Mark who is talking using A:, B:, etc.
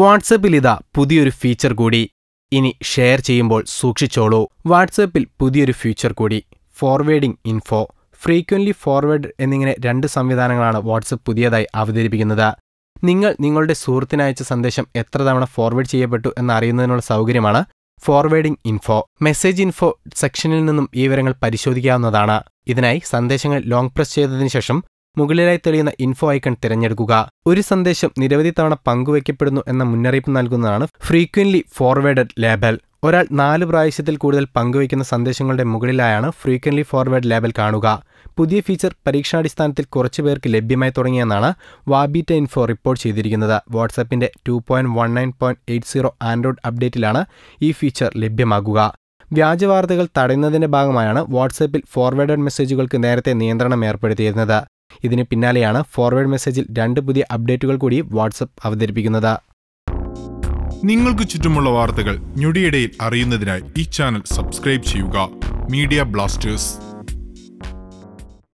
A: വാട്സപ്പിൽ ഇതാ പുതിയൊരു ഫീച്ചർ കൂടി ഇനി ഷെയർ ചെയ്യുമ്പോൾ സൂക്ഷിച്ചോളൂ വാട്സപ്പിൽ പുതിയൊരു ഫീച്ചർ കൂടി ഫോർവേഡിംഗ് ഇൻഫോ ഫ്രീക്വൻലി ഫോർവേഡ് എന്നിങ്ങനെ രണ്ട് സംവിധാനങ്ങളാണ് വാട്സപ്പ് പുതിയതായി അവതരിപ്പിക്കുന്നത് നിങ്ങൾ നിങ്ങളുടെ സുഹൃത്തിനയച്ച സന്ദേശം എത്ര തവണ ഫോർവേഡ് ചെയ്യപ്പെട്ടു എന്നറിയുന്നതിനുള്ള സൗകര്യമാണ് ഫോർവേഡിംഗ് ഇൻഫോ മെസ്സേജ് ഇൻഫോ സെക്ഷനിൽ നിന്നും ഈ വിവരങ്ങൾ പരിശോധിക്കാവുന്നതാണ് ഇതിനായി സന്ദേശങ്ങൾ ലോങ് പ്രസ് ചെയ്തതിനു ശേഷം മുകളിലായി തെളിയുന്ന ഇൻഫോ ഐക്കൺ തിരഞ്ഞെടുക്കുക ഒരു സന്ദേശം നിരവധി തവണ പങ്കുവയ്ക്കപ്പെടുന്നു എന്ന മുന്നറിയിപ്പ് നൽകുന്നതാണ് ഫ്രീക്വൻലി ഫോർവേഡഡ് ലേബൽ ഒരാൾ നാല് പ്രാവശ്യത്തിൽ കൂടുതൽ പങ്കുവയ്ക്കുന്ന സന്ദേശങ്ങളുടെ മുകളിലായാണ് ഫ്രീക്വൻലി ഫോർവേഡ് ലേബൽ കാണുക പുതിയ ഫീച്ചർ പരീക്ഷണാടിസ്ഥാനത്തിൽ കുറച്ചുപേർക്ക് ലഭ്യമായി തുടങ്ങിയെന്നാണ് വാബിറ്റ ഇൻഫോ റിപ്പോർട്ട് ചെയ്തിരിക്കുന്നത് വാട്സാപ്പിന്റെ two point one nine point eight zero android അപ്ഡേറ്റിലാണ് ഈ ഫീച്ചർ ലഭ്യമാകുക വ്യാജ വാർത്തകൾ തടയുന്നതിന്റെ ഭാഗമായാണ് വാട്സാപ്പിൽ ഫോർവേഡഡ് മെസ്സേജുകൾക്ക് നേരത്തെ നിയന്ത്രണം ഏർപ്പെടുത്തിയിരുന്നത് ഇതിന് പിന്നാലെയാണ് ഫോർവേഡ് മെസ്സേജിൽ രണ്ട് പുതിയ അപ്ഡേറ്റുകൾ കൂടി
B: വാട്സപ്പ് അവതരിപ്പിക്കുന്നത് നിങ്ങൾക്ക് ചുറ്റുമുള്ള വാർത്തകൾ ഞൊടിയിടയിൽ അറിയുന്നതിനായി ഈ ചാനൽ സബ്സ്ക്രൈബ് ചെയ്യുക മീഡിയ ബ്ലാസ്റ്റേഴ്സ്